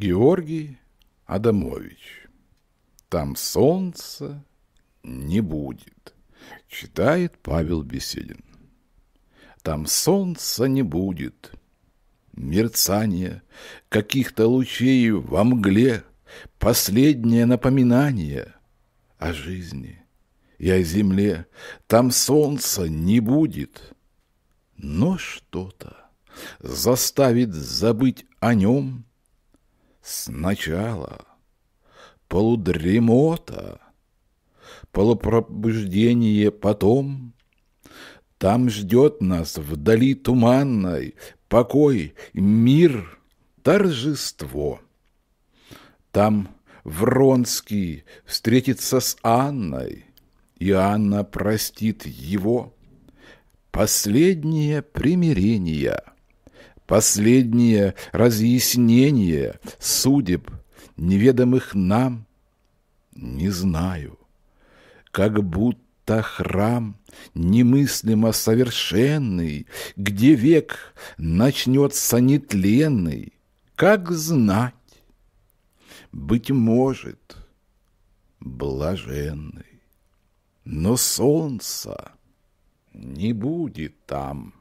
Георгий Адамович. Там солнца не будет, читает Павел Беседин. Там солнца не будет, мерцание каких-то лучей во мгле, последнее напоминание о жизни и о земле. Там солнца не будет, но что-то заставит забыть о нем – сначала, полудремота, полупробуждение потом. Там ждет нас вдали туманной покой, мир, торжество. Там Вронский встретится с Анной, и Анна простит его. Последнее примирение – последнее разъяснение судеб, неведомых нам, не знаю. Как будто храм немыслимо совершенный, где век начнется нетленный, как знать, быть может, блаженный. Но солнца не будет там.